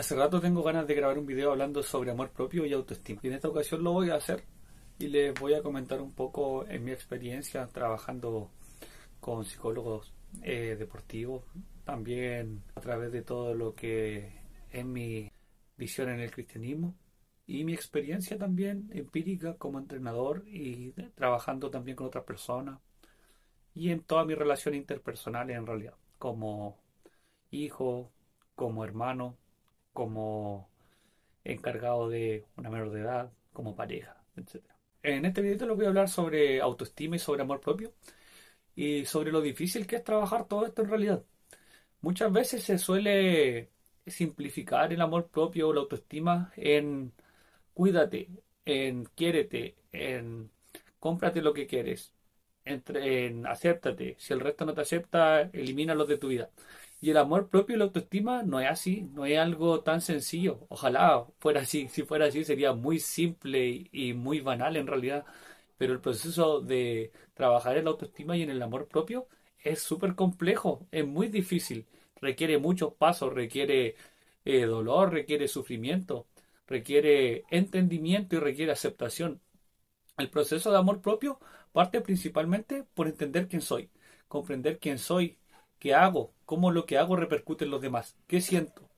Hace rato tengo ganas de grabar un video hablando sobre amor propio y autoestima. Y en esta ocasión lo voy a hacer y les voy a comentar un poco en mi experiencia trabajando con psicólogos eh, deportivos, también a través de todo lo que es mi visión en el cristianismo y mi experiencia también empírica como entrenador y trabajando también con otras personas y en toda mi relación interpersonal en realidad, como hijo, como hermano, como encargado de una menor de edad, como pareja, etc. En este video les voy a hablar sobre autoestima y sobre amor propio y sobre lo difícil que es trabajar todo esto en realidad. Muchas veces se suele simplificar el amor propio o la autoestima en cuídate, en quiérete, en cómprate lo que quieres, en, en acéptate. Si el resto no te acepta, los de tu vida. Y el amor propio y la autoestima no es así, no es algo tan sencillo. Ojalá fuera así, si fuera así sería muy simple y muy banal en realidad. Pero el proceso de trabajar en la autoestima y en el amor propio es súper complejo, es muy difícil, requiere muchos pasos, requiere eh, dolor, requiere sufrimiento, requiere entendimiento y requiere aceptación. El proceso de amor propio parte principalmente por entender quién soy, comprender quién soy, qué hago, cómo lo que hago repercute en los demás. ¿Qué siento?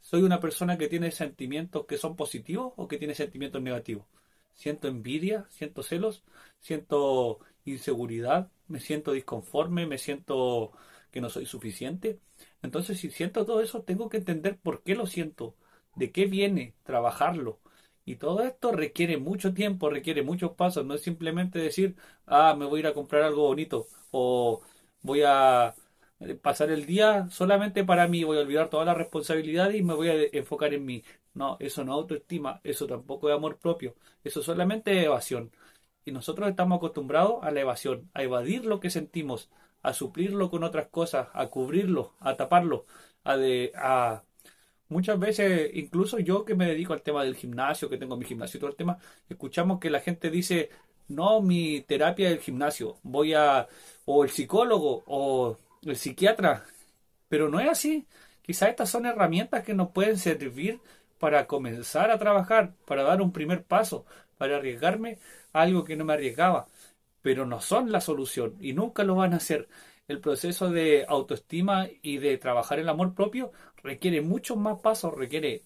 ¿Soy una persona que tiene sentimientos que son positivos o que tiene sentimientos negativos? ¿Siento envidia? ¿Siento celos? ¿Siento inseguridad? ¿Me siento disconforme? ¿Me siento que no soy suficiente? Entonces, si siento todo eso, tengo que entender por qué lo siento, de qué viene, trabajarlo. Y todo esto requiere mucho tiempo, requiere muchos pasos. No es simplemente decir, ah, me voy a ir a comprar algo bonito o voy a eh, pasar el día solamente para mí, voy a olvidar toda la responsabilidad y me voy a enfocar en mí. No, eso no es autoestima, eso tampoco es amor propio, eso solamente es evasión. Y nosotros estamos acostumbrados a la evasión, a evadir lo que sentimos, a suplirlo con otras cosas, a cubrirlo, a taparlo, a, de, a muchas veces, incluso yo que me dedico al tema del gimnasio, que tengo mi gimnasio y todo el tema, escuchamos que la gente dice, no, mi terapia es el gimnasio, voy a, o el psicólogo, o el psiquiatra. Pero no es así. Quizá estas son herramientas que nos pueden servir para comenzar a trabajar, para dar un primer paso, para arriesgarme a algo que no me arriesgaba. Pero no son la solución y nunca lo van a hacer. El proceso de autoestima y de trabajar el amor propio requiere muchos más pasos, requiere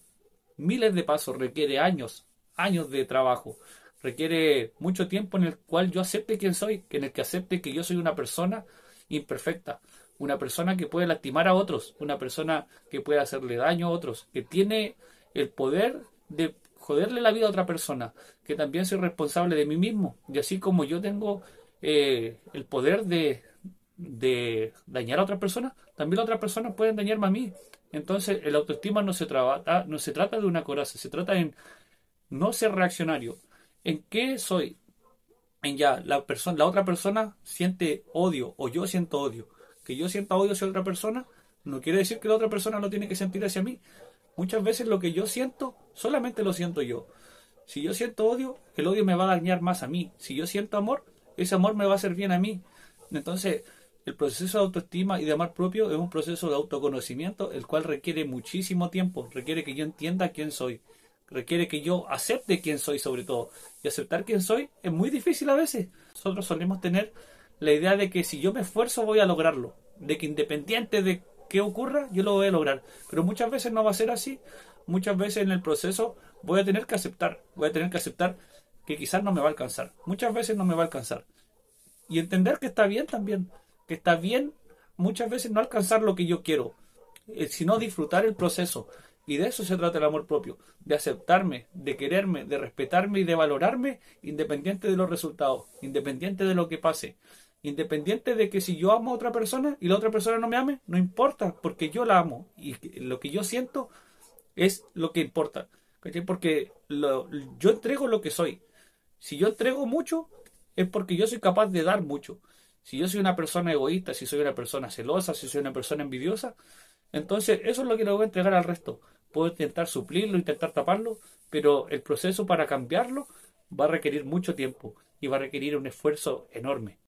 miles de pasos, requiere años, años de trabajo, requiere mucho tiempo en el cual yo acepte quién soy, en el que acepte que yo soy una persona imperfecta, una persona que puede lastimar a otros, una persona que puede hacerle daño a otros, que tiene el poder de joderle la vida a otra persona, que también soy responsable de mí mismo. Y así como yo tengo eh, el poder de, dañar a otra persona, también otras personas pueden dañarme a mí. Entonces, el autoestima no se, trata, no se trata de una coraza, se trata en no ser reaccionario. ¿En qué soy? En ya, la, persona, la otra persona siente odio o yo siento odio que yo sienta odio hacia otra persona, no quiere decir que la otra persona no tiene que sentir hacia mí. Muchas veces lo que yo siento, solamente lo siento yo. Si yo siento odio, el odio me va a dañar más a mí. Si yo siento amor, ese amor me va a hacer bien a mí. Entonces, el proceso de autoestima y de amor propio es un proceso de autoconocimiento, el cual requiere muchísimo tiempo, requiere que yo entienda quién soy, requiere que yo acepte quién soy sobre todo. Y aceptar quién soy es muy difícil a veces. Nosotros solemos tener la idea de que si yo me esfuerzo voy a lograrlo, de que independiente de qué ocurra, yo lo voy a lograr. Pero muchas veces no va a ser así, muchas veces en el proceso voy a tener que aceptar, voy a tener que aceptar que quizás no me va a alcanzar, muchas veces no me va a alcanzar. Y entender que está bien también, que está bien muchas veces no alcanzar lo que yo quiero, eh, sino disfrutar el proceso. Y de eso se trata el amor propio, de aceptarme, de quererme, de respetarme y de valorarme independiente de los resultados, independiente de lo que pase. Independiente de que si yo amo a otra persona y la otra persona no me ame, no importa, porque yo la amo y lo que yo siento es lo que importa. Porque yo entrego lo que soy. Si yo entrego mucho, es porque yo soy capaz de dar mucho. Si yo soy una persona egoísta, si soy una persona celosa, si soy una persona envidiosa, entonces eso es lo que le voy a entregar al resto. Puedo intentar suplirlo, intentar taparlo, pero el proceso para cambiarlo va a requerir mucho tiempo y va a requerir un esfuerzo enorme.